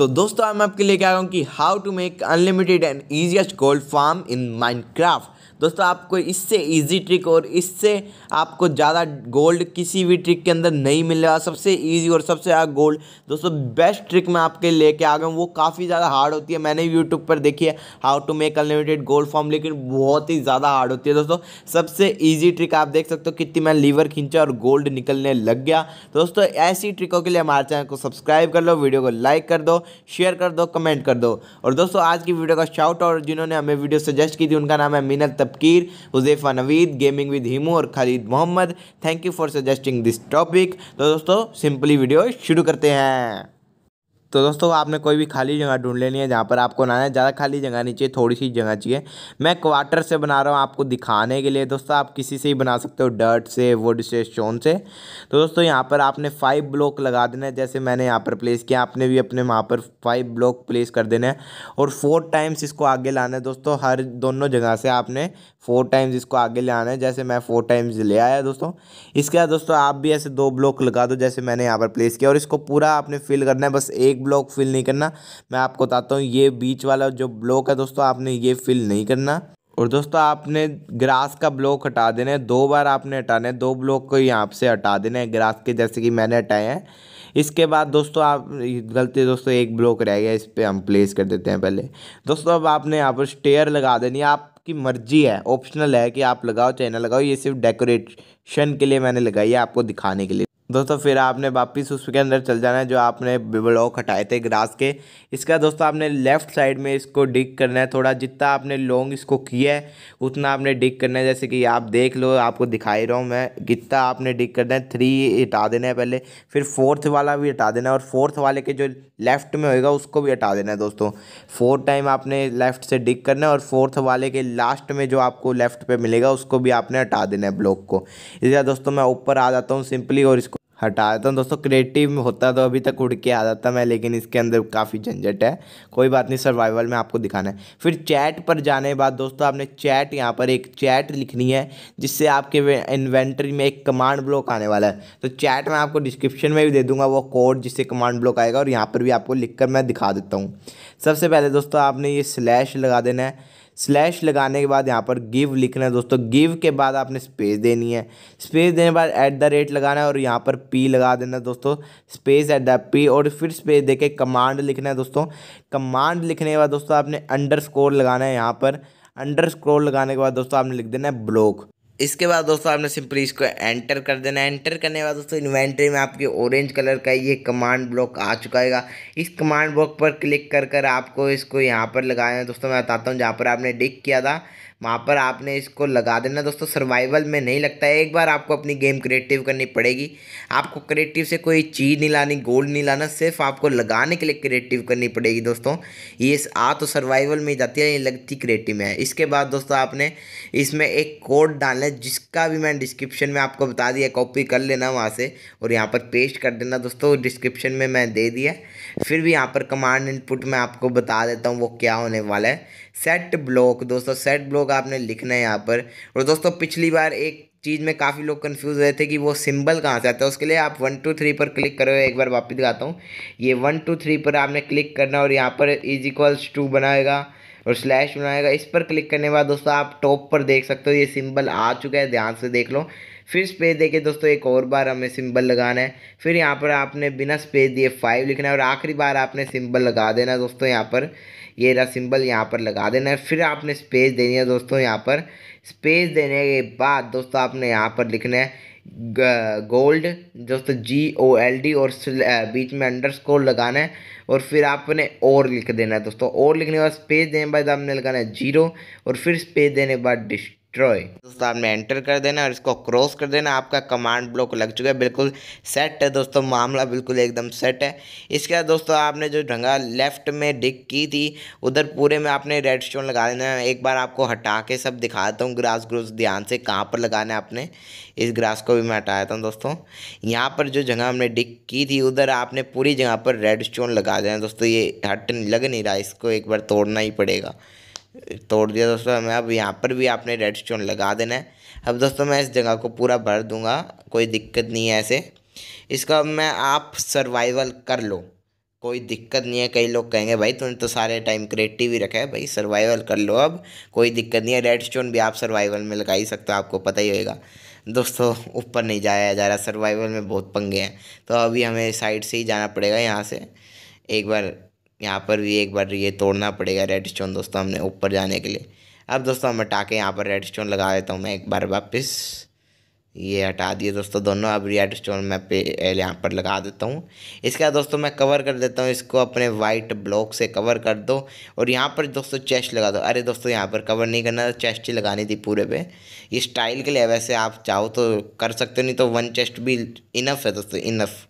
तो दोस्तों मैं आपके लिए कह रहा हूँ कि how to make unlimited and easiest gold farm in Minecraft दोस्तों आपको इससे इजी ट्रिक और इससे आपको ज़्यादा गोल्ड किसी भी ट्रिक के अंदर नहीं मिलेगा सबसे इजी और सबसे ज़्यादा गोल्ड दोस्तों बेस्ट ट्रिक मैं आपके लेके आ गया हूँ वो काफ़ी ज़्यादा हार्ड होती है मैंने भी यूट्यूब पर देखी है how to make unlimited gold farm लेकिन बहुत ही ज़्यादा हार्ड होती है दोस्तों सबसे ईजी ट्रिक आप देख सकते हो कितनी मैं लीवर खींचा और गोल्ड निकलने लग गया दोस्तों ऐसी ट्रिकों के लिए हमारे चैनल को सब्सक्राइब कर लो वीडियो को लाइक कर दो शेयर कर दो कमेंट कर दो और दोस्तों आज की वीडियो का शाउट और जिन्होंने हमें वीडियो सजेस्ट की थी उनका नाम है तब तबकीर हुजैफा नवीद गेमिंग विद हिमू और Khalid Mohammad thank you for suggesting this topic तो दोस्तों सिंपली वीडियो शुरू करते हैं तो दोस्तों आपने कोई भी खाली जगह ढूंढ लेनी है जहाँ पर आपको बनाना है ज़्यादा खाली जगह नहीं चाहिए थोड़ी सी जगह चाहिए मैं क्वार्टर से बना रहा हूँ आपको दिखाने के लिए दोस्तों आप किसी से ही बना सकते हो डर्ट से वुड से स्टोन से तो दोस्तों यहाँ पर आपने फाइव ब्लॉक लगा देना है जैसे मैंने यहाँ पर प्लेस किया आपने भी अपने वहाँ पर फाइव ब्लॉक प्लेस कर देना है और फोर टाइम्स इसको आगे लाना है दोस्तों हर दोनों जगह से आपने फोर टाइम्स इसको आगे ले आना है जैसे मैं फोर टाइम्स ले आया दोस्तों इसके बाद दोस्तों आप भी ऐसे दो ब्लॉक लगा दो जैसे मैंने यहाँ पर प्लेस किया और इसको पूरा आपने फिल करना है बस एक ब्लॉक फिल नहीं करना मैं आपको बताता हूँ ये बीच वाला जो ब्लॉक है दोस्तों आपने ये फिल नहीं करना और दोस्तों आपने ग्रास का ब्लॉक हटा देना है दो बार आपने हटाने दो ब्लॉक को यहाँ से हटा देना है ग्रास के जैसे कि मैंने हटाए हैं इसके बाद दोस्तों आप गलती दोस्तों एक ब्लॉक रह गया इस पर हम प्लेस कर देते हैं पहले दोस्तों अब आपने यहाँ पर स्टेयर लगा देनी है आपकी मर्जी है ऑप्शनल है कि आप लगाओ चाहे ना लगाओ ये सिर्फ डेकोरेशन के लिए मैंने लगाई है आपको दिखाने के लिए दोस्तों फिर आपने वापिस उसके अंदर चल जाना है जो आपने ब्लॉक हटाए थे ग्रास के इसका दोस्तों आपने लेफ़्ट साइड में इसको डिग करना है थोड़ा जितना आपने लॉन्ग इसको किया है उतना आपने डिग करना है जैसे कि आप देख लो आपको दिखाई रहा हूँ मैं जितना आपने डिग करना है थ्री हटा देना है पहले फिर फोर्थ वाला भी हटा देना है और फोर्थ वाले के जो लेफ़्ट में होएगा उसको भी हटा देना है दोस्तों फोर्थ टाइम आपने लेफ़्ट से डिग करना है और फोर्थ वाले के लास्ट में जो आपको लेफ़्ट पर मिलेगा उसको भी आपने हटा देना है ब्लॉक को इसका दोस्तों मैं ऊपर आ जाता हूँ सिंपली और इसको हटा देता हूँ दोस्तों क्रिएटिव होता तो अभी तक उड़ के आ जाता मैं लेकिन इसके अंदर काफ़ी झंझट है कोई बात नहीं सर्वाइवल में आपको दिखाना है फिर चैट पर जाने के बाद दोस्तों आपने चैट यहाँ पर एक चैट लिखनी है जिससे आपके इन्वेंट्री में एक कमांड ब्लॉक आने वाला है तो चैट मैं आपको डिस्क्रिप्शन में भी दे दूंगा वो कोड जिससे कमांड ब्लॉक आएगा और यहाँ पर भी आपको लिख कर मैं दिखा देता हूँ सबसे पहले दोस्तों आपने ये स्लैश लगा देना है स्लैश लगाने के बाद यहाँ पर गिव लिखना है दोस्तों गिव के बाद आपने स्पेस देनी है स्पेस देने के बाद एट द रेट लगाना है और यहाँ पर पी लगा देना है दोस्तों स्पेस एट द पी और फिर स्पेस देके कमांड लिखना है दोस्तों कमांड लिखने के बाद दोस्तों आपने अंडर लगाना है यहाँ पर अंडर लगाने के बाद दोस्तों आपने लिख देना है ब्लॉक इसके बाद दोस्तों आपने सिंपली इसको एंटर कर देना है एंटर करने के बाद दोस्तों इन्वेंट्री में आपके ऑरेंज कलर का ये कमांड ब्लॉक आ चुका है इस कमांड ब्लॉक पर क्लिक कर कर आपको इसको यहाँ पर लगाना है दोस्तों मैं बताता हूँ जहाँ पर आपने डिक किया था वहाँ पर आपने इसको लगा देना दोस्तों सर्वाइवल में नहीं लगता है एक बार आपको अपनी गेम क्रिएटिव करनी पड़ेगी आपको क्रिएटिव से कोई चीज़ नहीं लानी गोल्ड नहीं लाना सिर्फ आपको लगाने के लिए क्रिएटिव करनी पड़ेगी दोस्तों ये आ तो सर्वाइवल में जाती है ये लगती क्रिएटिव में है इसके बाद दोस्तों आपने इसमें एक कोड डालना है जिसका भी मैंने डिस्क्रिप्शन में आपको बता दिया कॉपी कर लेना वहाँ से और यहाँ पर पेस्ट कर देना दोस्तों डिस्क्रिप्शन में मैं दे दिया फिर भी यहाँ पर कमांड इनपुट में आपको बता देता हूँ वो क्या होने वाला है सेट ब्लॉक दोस्तों सेट ब्लॉक आपने लिखना है यहाँ पर और दोस्तों पिछली बार एक चीज़ में काफ़ी लोग कंफ्यूज रहे थे कि वो सिंबल कहाँ से आता है उसके लिए आप वन टू थ्री पर क्लिक करो एक बार वापस दिखाता हूँ ये वन टू थ्री पर आपने क्लिक करना और यहाँ पर इज इक्वल्स टू बनाएगा और स्लैश बनाएगा इस पर क्लिक करने के बाद दोस्तों आप टॉप पर देख सकते हो ये सिंबल आ चुका है ध्यान से देख लो फिर स्पेस देके दोस्तों एक और बार हमें सिंबल लगाना है फिर यहाँ पर आपने बिना स्पेस दिए फाइव लिखना है और आखिरी बार आपने सिंबल लगा देना है दोस्तों यहाँ पर ये रहा सिंबल यहाँ पर लगा देना है फिर आपने स्पेस देनी है दोस्तों यहाँ पर स्पेस देने के बाद दोस्तों आपने यहाँ पर लिखना है गोल्ड दोस्तों जी ओ एल डी और बीच में स्कोर लगाना है और फिर आपने और लिख देना है दोस्तों और लिखने के बाद स्पेस देने के बाद आपने लगाना है जीरो और फिर स्पेस देने के बाद डिस्ट ट्रॉय दोस्तों आपने एंटर कर देना और इसको क्रॉस कर देना आपका कमांड ब्लॉक लग चुका है बिल्कुल सेट है दोस्तों मामला बिल्कुल एकदम सेट है इसके बाद दोस्तों आपने जो ढंगा लेफ्ट में डिक की थी उधर पूरे में आपने रेड स्टोन लगा देना है एक बार आपको हटा के सब दिखाता हूँ ग्रास ग्रोस ध्यान से कहाँ पर लगाना है आपने इस ग्रास को भी मैं हटाया था दोस्तों यहाँ पर जो जगह हमने डिक की थी उधर आपने पूरी जगह पर रेड स्टोन लगा देना दोस्तों ये हट लग नहीं रहा इसको एक बार तोड़ना ही पड़ेगा तोड़ दिया दोस्तों मैं अब यहाँ पर भी आपने रेड स्टोन लगा देना है अब दोस्तों मैं इस जगह को पूरा भर दूंगा कोई दिक्कत नहीं है ऐसे इसका मैं आप सर्वाइवल कर लो कोई दिक्कत नहीं है कई लोग कहेंगे भाई तुमने तो सारे टाइम क्रिएटिव ही रखा है भाई सर्वाइवल कर लो अब कोई दिक्कत नहीं है रेड स्टोन भी आप सर्वाइवल में लगा ही सकते हो आपको पता ही होगा दोस्तों ऊपर नहीं जाया जा रहा सर्वाइवल में बहुत पंगे हैं तो अभी हमें साइड से ही जाना पड़ेगा यहाँ से एक बार यहाँ पर भी एक बार ये तोड़ना पड़ेगा रेड स्टोन दोस्तों हमने ऊपर जाने के लिए अब दोस्तों हम हटा के यहाँ पर रेड स्टोन लगा देता हूँ मैं एक बार वापस ये हटा दिए दोस्तों दोनों अब रेड स्टोन मैं पे यहाँ पर लगा देता हूँ इसके बाद दोस्तों मैं कवर कर देता हूँ इसको अपने वाइट ब्लॉक से कवर कर दो और यहाँ पर दोस्तों चेस्ट लगा दो अरे दोस्तों यहाँ पर कवर नहीं करना चेस्ट ही लगानी थी पूरे पे ये स्टाइल के लिए वैसे आप चाहो तो कर सकते हो नहीं तो वन चेस्ट भी इनफ है दोस्तों इनफ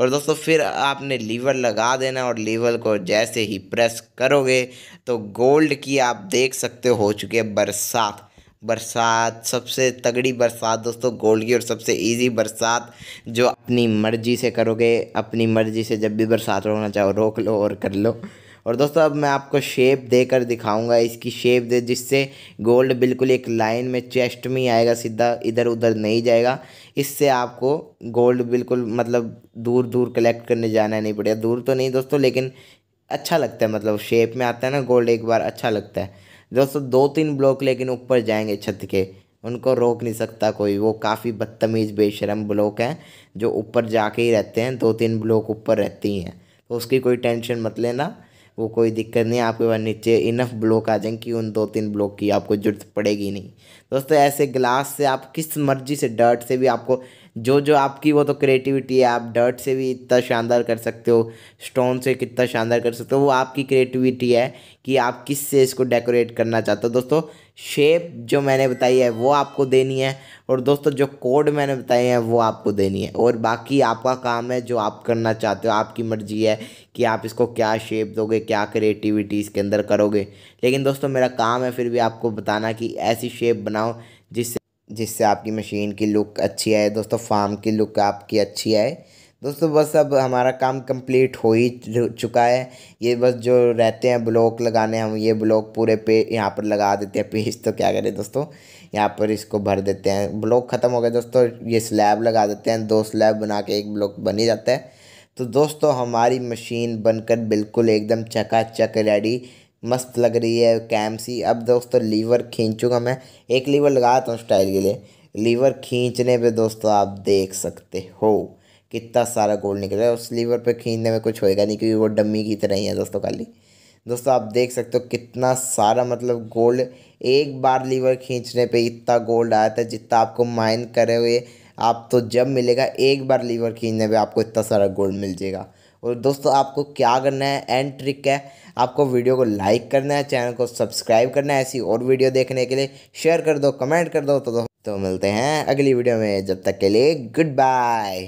और दोस्तों फिर आपने लीवर लगा देना और लीवर को जैसे ही प्रेस करोगे तो गोल्ड की आप देख सकते हो चुके बरसात बरसात सबसे तगड़ी बरसात दोस्तों गोल्ड की और सबसे इजी बरसात जो अपनी मर्ज़ी से करोगे अपनी मर्ज़ी से जब भी बरसात रोकना चाहो रोक लो और कर लो और दोस्तों अब मैं आपको शेप देकर दिखाऊंगा इसकी शेप दे जिससे गोल्ड बिल्कुल एक लाइन में चेस्ट में ही आएगा सीधा इधर उधर नहीं जाएगा इससे आपको गोल्ड बिल्कुल मतलब दूर दूर कलेक्ट करने जाना नहीं पड़ेगा दूर तो नहीं दोस्तों लेकिन अच्छा लगता है मतलब शेप में आता है ना गोल्ड एक बार अच्छा लगता है दोस्तों दो तीन ब्लॉक लेकिन ऊपर जाएंगे छत के उनको रोक नहीं सकता कोई वो काफ़ी बदतमीज़ बेशरम ब्लॉक हैं जो ऊपर जाके ही रहते हैं दो तीन ब्लॉक ऊपर रहती हैं तो उसकी कोई टेंशन मत लेना वो कोई दिक्कत नहीं आपके पास नीचे इनफ ब्लॉक आ जाएंगे कि उन दो तीन ब्लॉक की आपको जरूरत पड़ेगी नहीं दोस्तों ऐसे ग्लास से आप किस मर्जी से डर्ट से भी आपको जो जो आपकी वो तो क्रिएटिविटी है आप डर्ट से भी इतना शानदार कर सकते हो स्टोन से कितना शानदार कर सकते हो वो आपकी क्रिएटिविटी है कि आप किस से इसको डेकोरेट करना चाहते हो दोस्तों शेप जो मैंने बताई है वो आपको देनी है और दोस्तों जो कोड मैंने बताए हैं वो आपको देनी है और बाकी आपका काम है जो आप करना चाहते हो आपकी मर्जी है कि आप इसको क्या शेप दोगे क्या क्रिएटिविटी इसके अंदर करोगे लेकिन दोस्तों मेरा काम है फिर भी आपको बताना कि ऐसी शेप बनाओ जिससे जिससे आपकी मशीन की लुक अच्छी आए दोस्तों फार्म की लुक आपकी अच्छी आए दोस्तों बस अब हमारा काम कंप्लीट हो ही चुका है ये बस जो रहते हैं ब्लॉक लगाने हम ये ब्लॉक पूरे पे यहाँ पर लगा देते हैं पेज तो क्या करें दोस्तों यहाँ पर इसको भर देते हैं ब्लॉक ख़त्म हो गया दोस्तों ये स्लैब लगा देते हैं दो स्लैब बना के एक ब्लॉक बन ही जाता है तो दोस्तों हमारी मशीन बनकर बिल्कुल एकदम चकाचक रेडी मस्त लग रही है कैम सी अब दोस्तों लीवर खींचूंगा मैं एक लीवर लगाता हूँ स्टाइल के लिए लीवर खींचने पे दोस्तों आप देख सकते हो कितना सारा गोल्ड निकल रहा है और स्लीवर पे खींचने में कुछ होएगा नहीं क्योंकि वो डम्मी की तरह ही है दोस्तों खाली दोस्तों आप देख सकते हो कितना सारा मतलब गोल्ड एक बार लीवर खींचने पे इतना गोल्ड आया था जितना आपको माइन करे हुए आप तो जब मिलेगा एक बार लीवर खींचने पे आपको इतना सारा गोल्ड मिल जाएगा और दोस्तों आपको क्या करना है एंड ट्रिक है आपको वीडियो को लाइक करना है चैनल को सब्सक्राइब करना है ऐसी और वीडियो देखने के लिए शेयर कर दो कमेंट कर दो तो, तो मिलते हैं अगली वीडियो में जब तक के लिए गुड बाय